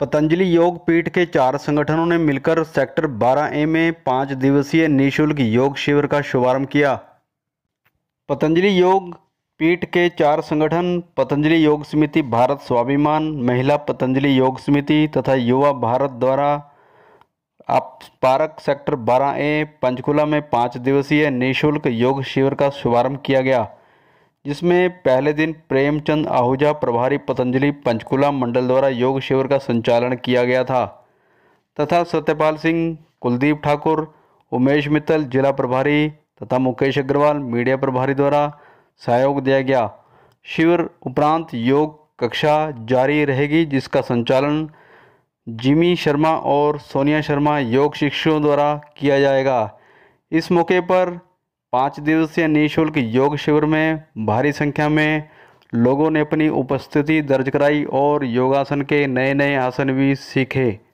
पतंजलि योग पीठ के चार संगठनों ने मिलकर सेक्टर 12 ए में पाँच दिवसीय निशुल्क योग शिविर का शुभारंभ किया पतंजलि योग पीठ के चार संगठन पतंजलि योग समिति भारत स्वाभिमान महिला पतंजलि योग समिति तथा युवा भारत द्वारा आप पारक सेक्टर 12 ए पंचकुला में पाँच दिवसीय निशुल्क योग शिविर का शुभारंभ किया गया जिसमें पहले दिन प्रेमचंद आहूजा प्रभारी पतंजलि पंचकुला मंडल द्वारा योग शिविर का संचालन किया गया था तथा सत्यपाल सिंह कुलदीप ठाकुर उमेश मित्तल जिला प्रभारी तथा मुकेश अग्रवाल मीडिया प्रभारी द्वारा सहयोग दिया गया शिविर उपरांत योग कक्षा जारी रहेगी जिसका संचालन जिमी शर्मा और सोनिया शर्मा योग शिक्षकों द्वारा किया जाएगा इस मौके पर पाँच दिवसीय निःशुल्क योग शिविर में भारी संख्या में लोगों ने अपनी उपस्थिति दर्ज कराई और योगासन के नए नए आसन भी सीखे